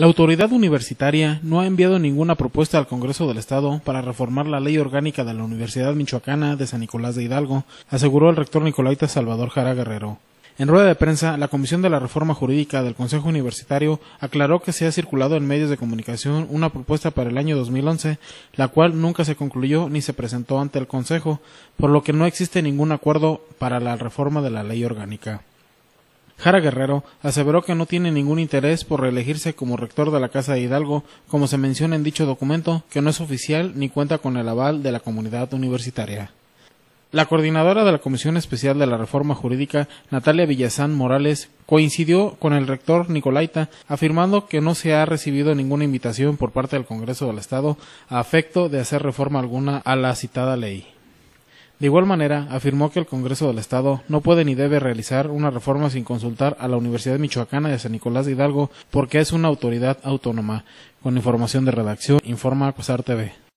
La autoridad universitaria no ha enviado ninguna propuesta al Congreso del Estado para reformar la ley orgánica de la Universidad Michoacana de San Nicolás de Hidalgo, aseguró el rector Nicolaita Salvador Jara Guerrero. En rueda de prensa, la Comisión de la Reforma Jurídica del Consejo Universitario aclaró que se ha circulado en medios de comunicación una propuesta para el año 2011, la cual nunca se concluyó ni se presentó ante el Consejo, por lo que no existe ningún acuerdo para la reforma de la ley orgánica. Jara Guerrero aseveró que no tiene ningún interés por reelegirse como rector de la Casa de Hidalgo, como se menciona en dicho documento, que no es oficial ni cuenta con el aval de la comunidad universitaria. La coordinadora de la Comisión Especial de la Reforma Jurídica, Natalia Villazán Morales, coincidió con el rector Nicolaita, afirmando que no se ha recibido ninguna invitación por parte del Congreso del Estado a efecto de hacer reforma alguna a la citada ley. De igual manera, afirmó que el Congreso del Estado no puede ni debe realizar una reforma sin consultar a la Universidad Michoacana de San Nicolás de Hidalgo porque es una autoridad autónoma. Con información de redacción, informa Acosar TV.